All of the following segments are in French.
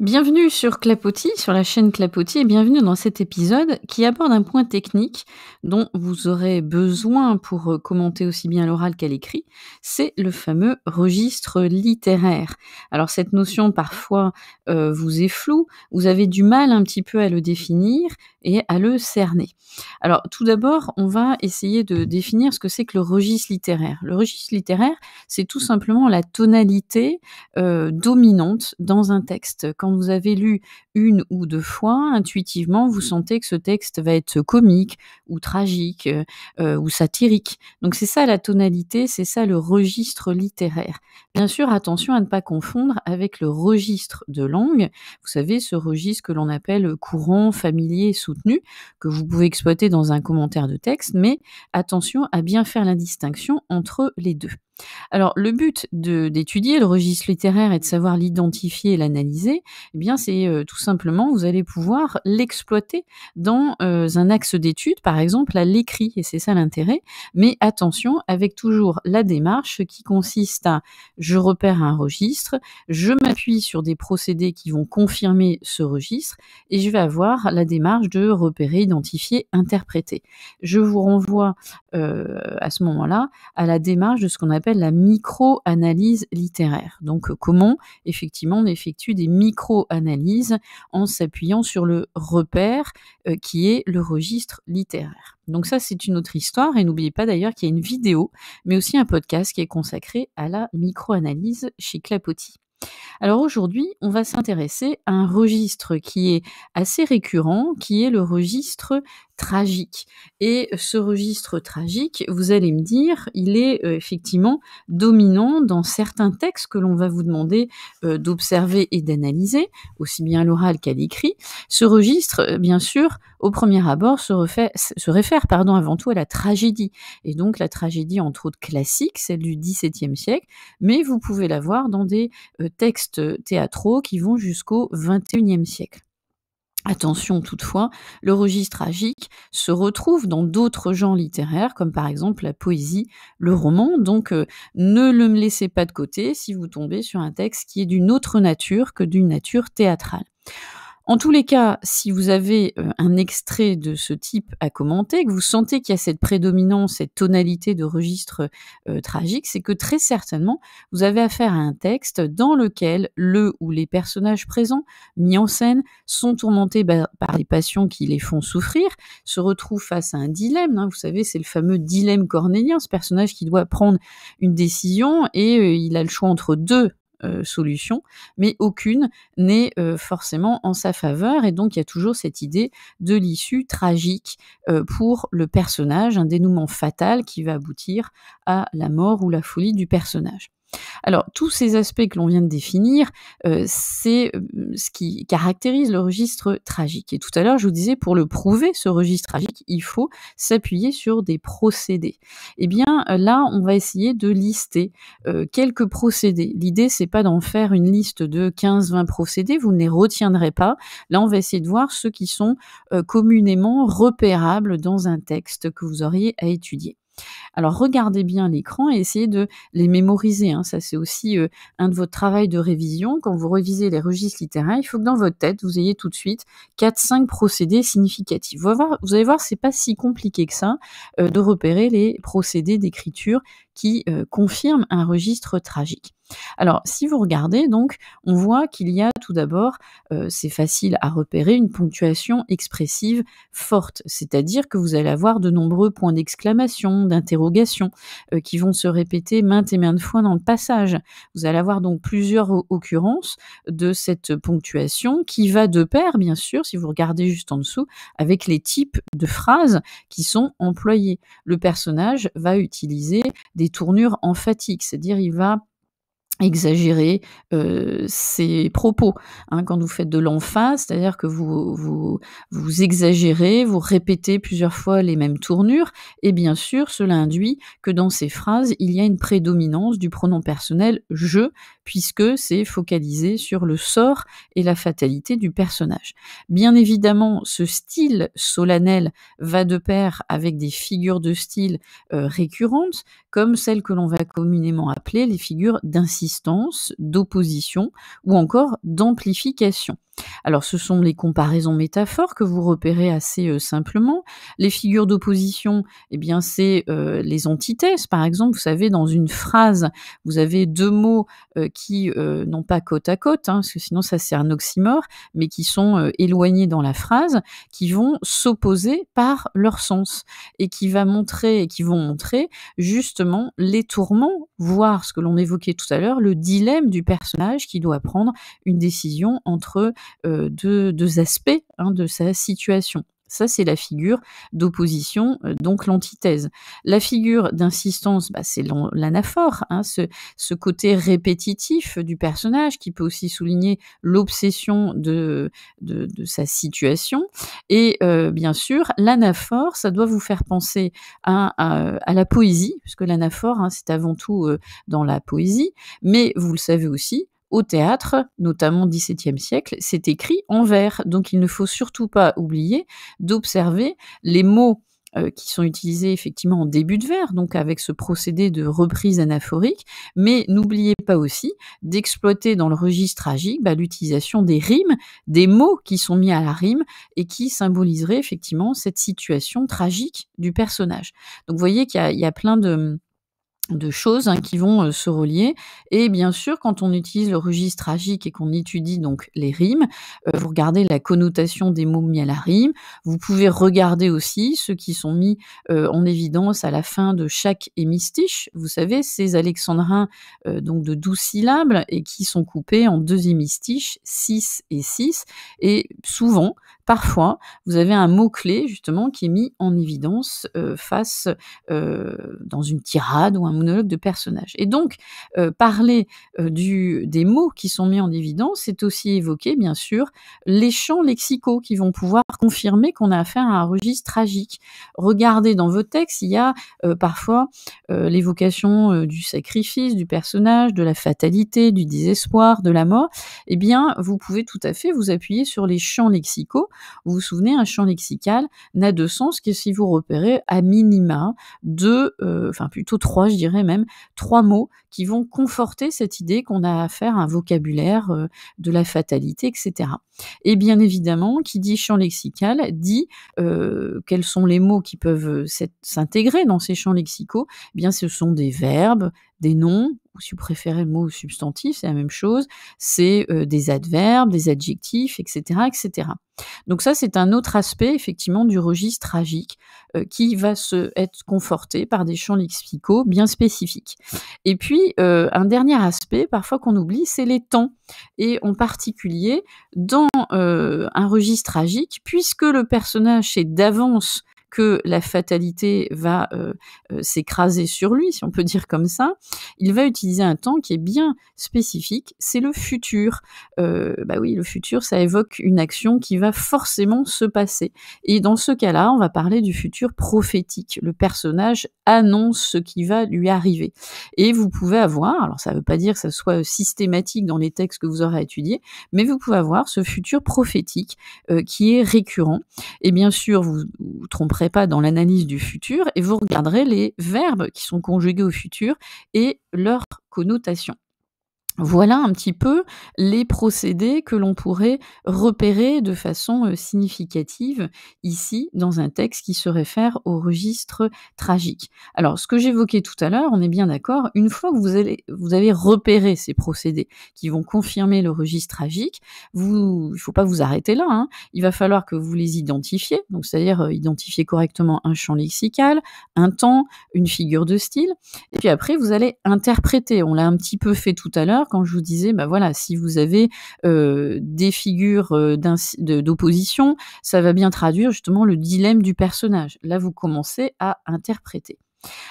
Bienvenue sur Clapotis, sur la chaîne Clapotis, et bienvenue dans cet épisode qui aborde un point technique dont vous aurez besoin pour euh, commenter aussi bien l'oral qu'à l'écrit, c'est le fameux registre littéraire. Alors cette notion parfois euh, vous est floue, vous avez du mal un petit peu à le définir et à le cerner. Alors tout d'abord, on va essayer de définir ce que c'est que le registre littéraire. Le registre littéraire, c'est tout simplement la tonalité euh, dominante dans un texte vous avez lu une ou deux fois, intuitivement, vous mmh. sentez que ce texte va être comique ou tragique euh, euh, ou satirique. Donc c'est ça la tonalité, c'est ça le registre littéraire. Bien sûr, attention à ne pas confondre avec le registre de langue. Vous savez, ce registre que l'on appelle courant, familier, soutenu, que vous pouvez exploiter dans un commentaire de texte, mais attention à bien faire la distinction entre les deux. Alors, le but d'étudier le registre littéraire et de savoir l'identifier et l'analyser, eh bien, c'est euh, tout simplement, vous allez pouvoir l'exploiter dans euh, un axe d'étude, par exemple à l'écrit, et c'est ça l'intérêt. Mais attention, avec toujours la démarche qui consiste à je repère un registre, je m'appuie sur des procédés qui vont confirmer ce registre, et je vais avoir la démarche de repérer, identifier, interpréter. Je vous renvoie euh, à ce moment-là à la démarche de ce qu'on appelle la micro-analyse littéraire. Donc euh, comment effectivement on effectue des micro-analyses en s'appuyant sur le repère euh, qui est le registre littéraire. Donc ça c'est une autre histoire et n'oubliez pas d'ailleurs qu'il y a une vidéo mais aussi un podcast qui est consacré à la micro-analyse chez Clapotis. Alors aujourd'hui, on va s'intéresser à un registre qui est assez récurrent, qui est le registre tragique. Et ce registre tragique, vous allez me dire, il est euh, effectivement dominant dans certains textes que l'on va vous demander euh, d'observer et d'analyser, aussi bien l'oral qu'à l'écrit. Ce registre, euh, bien sûr, au premier abord, se, refait, se réfère pardon, avant tout à la tragédie. Et donc la tragédie, entre autres classique, celle du XVIIe siècle, mais vous pouvez la voir dans des textes théâtraux qui vont jusqu'au XXIe siècle. Attention toutefois, le registre tragique se retrouve dans d'autres genres littéraires, comme par exemple la poésie, le roman, donc euh, ne le laissez pas de côté si vous tombez sur un texte qui est d'une autre nature que d'une nature théâtrale. En tous les cas, si vous avez euh, un extrait de ce type à commenter, que vous sentez qu'il y a cette prédominance, cette tonalité de registre euh, tragique, c'est que très certainement, vous avez affaire à un texte dans lequel le ou les personnages présents, mis en scène, sont tourmentés par des passions qui les font souffrir, se retrouvent face à un dilemme. Hein. vous savez, c'est le fameux dilemme cornélien, ce personnage qui doit prendre une décision et euh, il a le choix entre deux euh, solution, mais aucune n'est euh, forcément en sa faveur. Et donc, il y a toujours cette idée de l'issue tragique euh, pour le personnage, un dénouement fatal qui va aboutir à la mort ou la folie du personnage. Alors, tous ces aspects que l'on vient de définir, euh, c'est euh, ce qui caractérise le registre tragique. Et tout à l'heure, je vous disais, pour le prouver, ce registre tragique, il faut s'appuyer sur des procédés. Eh bien, euh, là, on va essayer de lister quelques procédés. L'idée, c'est pas d'en faire une liste de 15-20 procédés, vous ne les retiendrez pas. Là, on va essayer de voir ceux qui sont communément repérables dans un texte que vous auriez à étudier. Alors regardez bien l'écran et essayez de les mémoriser. Hein. Ça, c'est aussi euh, un de vos travail de révision. Quand vous révisez les registres littéraires, il faut que dans votre tête, vous ayez tout de suite 4-5 procédés significatifs. Vous allez voir, ce c'est pas si compliqué que ça euh, de repérer les procédés d'écriture qui euh, confirme un registre tragique. Alors, si vous regardez, donc, on voit qu'il y a tout d'abord, euh, c'est facile à repérer, une ponctuation expressive forte, c'est-à-dire que vous allez avoir de nombreux points d'exclamation, d'interrogation, euh, qui vont se répéter maintes et maintes fois dans le passage. Vous allez avoir donc plusieurs occurrences de cette ponctuation qui va de pair, bien sûr, si vous regardez juste en dessous, avec les types de phrases qui sont employées. Le personnage va utiliser des tournure tournures emphatiques, c'est-à-dire il va exagérer ses euh, propos. Hein, quand vous faites de l'emphase, c'est-à-dire que vous, vous, exagérez, vous répétez plusieurs fois les mêmes tournures, et bien sûr, cela induit que dans ces phrases, il y a une prédominance du pronom personnel je, puisque c'est focalisé sur le sort et la fatalité du personnage. Bien évidemment, ce style solennel va de pair avec des figures de style euh, récurrentes, comme celles que l'on va communément appeler les figures d'incision d'opposition ou encore d'amplification. Alors ce sont les comparaisons métaphores que vous repérez assez euh, simplement. Les figures d'opposition, eh bien c'est euh, les antithèses. Par exemple, vous savez, dans une phrase, vous avez deux mots euh, qui n'ont pas côte à côte, hein, parce que sinon ça c'est un oxymore, mais qui sont éloignés dans la phrase, qui vont s'opposer par leur sens et qui va montrer et qui vont montrer justement les tourments, voire ce que l'on évoquait tout à l'heure, le dilemme du personnage qui doit prendre une décision entre euh, deux, deux, aspects hein, de sa situation. Ça, c'est la figure d'opposition, euh, donc l'antithèse. La figure d'insistance, bah, c'est l'anaphore, hein, ce, ce, côté répétitif du personnage qui peut aussi souligner l'obsession de, de, sa situation. Et euh, bien sûr, l'anaphore, ça doit vous faire penser à, à, la poésie, puisque l'anaphore, hein, c'est avant tout dans la poésie, mais vous le savez aussi, au théâtre, notamment au XVIIe siècle, c'est écrit en vers. Donc il ne faut surtout pas oublier d'observer les mots euh, qui sont utilisés effectivement en début de vers, donc avec ce procédé de reprise anaphorique, mais n'oubliez pas aussi d'exploiter dans le registre tragique bah, l'utilisation des rimes, des mots qui sont mis à la rime et qui symboliseraient effectivement cette situation tragique du personnage. Donc vous voyez qu'il y, a plein de de choses hein, qui vont euh, se relier. Et bien sûr, quand on utilise le registre tragique et qu'on étudie donc les rimes, euh, vous regardez la connotation des mots mis à la rime. Vous pouvez regarder aussi ceux qui sont mis euh, en évidence à la fin de chaque hémistiche. Vous savez, ces alexandrins donc de douze syllabes et qui sont coupés en deux hémistiches, 6 et 6. Et souvent, parfois, vous avez un mot-clé justement qui est mis en évidence euh, face euh, dans une tirade ou un monologue de personnage. Et donc, euh, parler du, des mots qui sont mis en évidence, c'est aussi évoquer, bien sûr, les champs lexicaux qui vont pouvoir confirmer qu'on a affaire à un registre tragique. Regardez dans vos textes, il y a parfois l'évocation du sacrifice, du personnage, de la fatalité, du désespoir, de la mort. Eh bien, vous pouvez tout à fait vous appuyer sur les champs lexicaux vous vous souvenez, un champ lexical n'a de sens que si vous repérez à minima deux, euh, enfin plutôt trois, je dirais même, trois mots qui vont conforter cette idée qu'on a à faire un vocabulaire euh, de la fatalité, etc. Et bien évidemment, qui dit champ lexical dit euh, quels sont les mots qui peuvent s'intégrer dans ces champs lexicaux. Eh bien, ce sont des verbes, des noms, ou si vous préférez le mot substantif, c'est la même chose, c'est euh, des adverbes, des adjectifs, etc., etc. Donc ça, c'est un autre aspect, effectivement, du registre tragique euh, qui va se être conforté par des champs lexicaux bien spécifiques. Et puis, euh, un dernier aspect, parfois qu'on oublie, c'est les temps. Et en particulier, dans un registre tragique, puisque le personnage est d'avance que la fatalité va euh, euh, s'écraser sur lui, si on peut dire comme ça, il va utiliser un temps qui est bien spécifique, c'est le futur. Euh, bah oui, le futur, ça évoque une action qui va forcément se passer. Et dans ce cas-là, on va parler du futur prophétique. Le personnage annonce ce qui va lui arriver. Et vous pouvez avoir, alors ça ne veut pas dire que ça soit systématique dans les textes que vous aurez étudiés, mais vous pouvez avoir ce futur prophétique qui est récurrent. Et bien sûr, vous vous tromperez pas dans l'analyse du futur et vous regarderez les verbes qui sont conjugués au futur et leurs connotations. Voilà un petit peu les procédés que l'on pourrait repérer de façon euh, significative ici dans un texte qui se réfère au registre tragique. Alors ce que j'évoquais tout à l'heure, on est bien d'accord, une fois que vous, allez, vous avez repéré ces procédés qui vont confirmer le registre tragique, vous, il ne faut pas vous arrêter là, hein. il va falloir que vous les identifiez, donc c'est-à-dire euh, identifier correctement un champ lexical, un temps, une figure de style, et puis après vous allez interpréter, on l'a un petit peu fait tout à l'heure, quand je vous disais, bah voilà, si vous avez euh, des figures euh, d'opposition, ça va bien traduire justement le dilemme du personnage. Là, vous commencez à interpréter.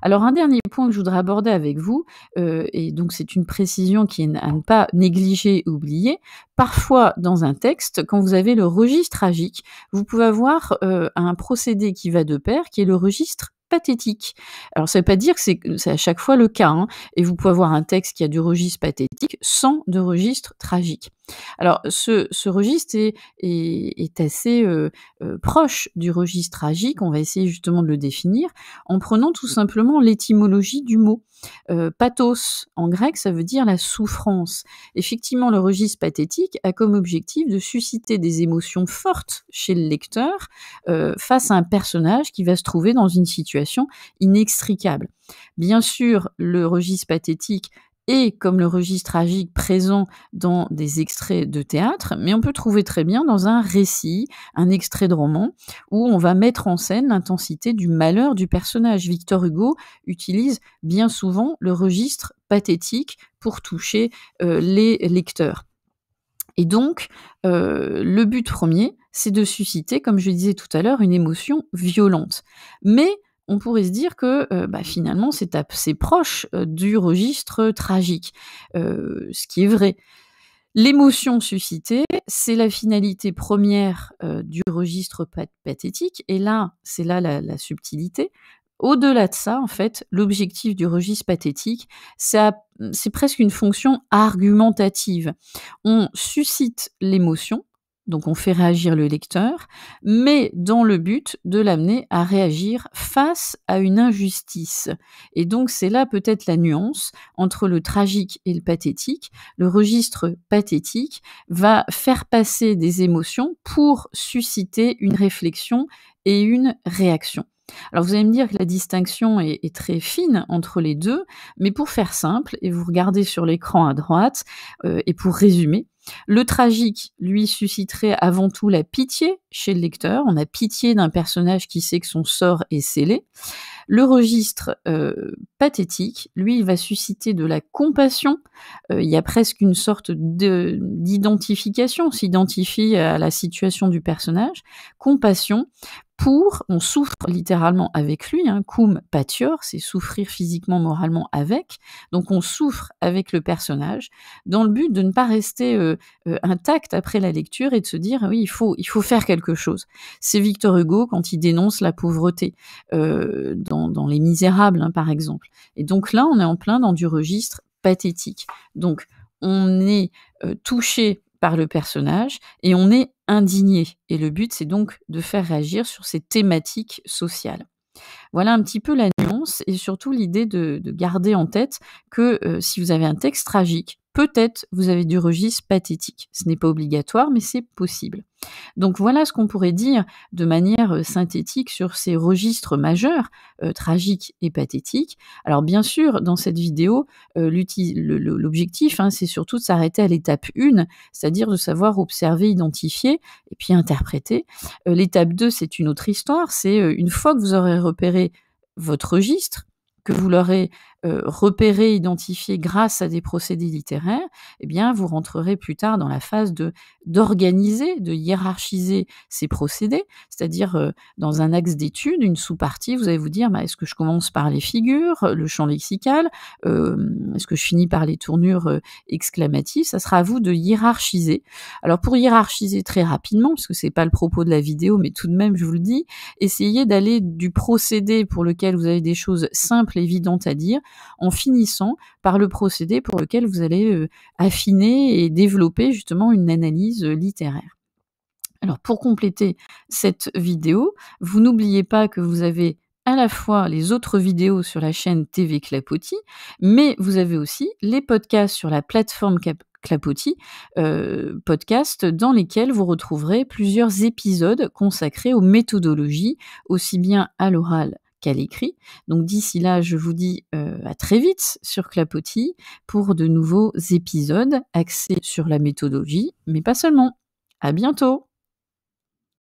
Alors un dernier point que je voudrais aborder avec vous, euh, et donc c'est une précision qui est à ne pas négliger ou oublier, parfois dans un texte, quand vous avez le registre tragique, vous pouvez avoir un procédé qui va de pair, qui est le registre pathétique. Alors ça ne veut pas dire que c'est à chaque fois le cas, hein, et vous pouvez avoir un texte qui a du registre pathétique sans de registre tragique. Alors, ce, registre est, est, assez euh, euh, proche du registre tragique. On va essayer justement de le définir en prenant tout simplement l'étymologie du mot. Euh, pathos, en grec, ça veut dire la souffrance. Effectivement, le registre pathétique a comme objectif de susciter des émotions fortes chez le lecteur face à un personnage qui va se trouver dans une situation inextricable. Bien sûr, le registre pathétique et comme le registre tragique présent dans des extraits de théâtre, mais on peut trouver très bien dans un récit, un extrait de roman, où on va mettre en scène l'intensité du malheur du personnage. Victor Hugo utilise bien souvent le registre pathétique pour toucher euh, les lecteurs. Et donc, euh, le but premier, c'est de susciter, comme je disais tout à l'heure, une émotion violente. Mais on pourrait se dire que euh, bah, finalement c'est assez proche euh, du registre tragique, euh, ce qui est vrai. L'émotion suscitée, c'est la finalité première du registre pathétique, et là, c'est là la, la subtilité, au-delà de ça, en fait, l'objectif du registre pathétique, c'est presque une fonction argumentative. On suscite l'émotion donc on fait réagir le lecteur, mais dans le but de l'amener à réagir face à une injustice. Et donc c'est là peut-être la nuance entre le tragique et le pathétique. Le registre pathétique va faire passer des émotions pour susciter une réflexion et une réaction. Alors vous allez me dire que la distinction est, très fine entre les deux, mais pour faire simple, et vous regardez sur l'écran à droite, euh, et pour résumer, le tragique, lui, susciterait avant tout la pitié chez le lecteur. On a pitié d'un personnage qui sait que son sort est scellé. Le registre euh, pathétique, lui, va susciter de la compassion. Euh, il y a presque une sorte d'identification. s'identifie à la situation du personnage. Compassion pour, on souffre littéralement avec lui, hein, cum patior, c'est souffrir physiquement, moralement avec, donc on souffre avec le personnage, dans le but de ne pas rester euh, euh, intact après la lecture et de se dire, oui, il faut, il faut faire quelque chose. C'est Victor Hugo quand il dénonce la pauvreté euh, dans, Les Misérables, hein, par exemple. Et donc là, on est en plein dans du registre pathétique. Donc, on est touché par le personnage et on est indigné. Et le but, c'est donc de faire réagir sur ces thématiques sociales. Voilà un petit peu la nuance et surtout l'idée de, garder en tête que euh, si vous avez un texte tragique, Peut-être vous avez du registre pathétique. Ce n'est pas obligatoire, mais c'est possible. Donc voilà ce qu'on pourrait dire de manière euh, synthétique sur ces registres majeurs, euh, tragiques et pathétiques. Alors bien sûr, dans cette vidéo, euh, l'objectif, hein, c'est surtout de s'arrêter à l'étape 1, c'est-à-dire de savoir observer, identifier et puis interpréter. l'étape 2, c'est une autre histoire, c'est une fois que vous aurez repéré votre registre, que vous l'aurez euh, Repérer, identifier grâce à des procédés littéraires, eh bien, vous rentrerez plus tard dans la phase de d'organiser, de hiérarchiser ces procédés, c'est-à-dire euh, dans un axe d'étude, une sous-partie, vous allez vous dire, bah, est-ce que je commence par les figures, le champ lexical, euh, est-ce que je finis par les tournures exclamatives Ça sera à vous de hiérarchiser. Alors pour hiérarchiser très rapidement, parce que c'est pas le propos de la vidéo, mais tout de même, je vous le dis, essayez d'aller du procédé pour lequel vous avez des choses simples, évidentes à dire, en finissant par le procédé pour lequel vous allez euh, affiner et développer justement une analyse euh, littéraire. Alors pour compléter cette vidéo, vous n'oubliez pas que vous avez à la fois les autres vidéos sur la chaîne TV Clapotis, mais vous avez aussi les podcasts sur la plateforme Clapotis, euh, podcasts dans lesquels vous retrouverez plusieurs épisodes consacrés aux méthodologies, aussi bien à l'oral qu'elle écrit. Donc d'ici là, je vous dis euh, à très vite sur Clapotis pour de nouveaux épisodes axés sur la méthodologie, mais pas seulement. À bientôt!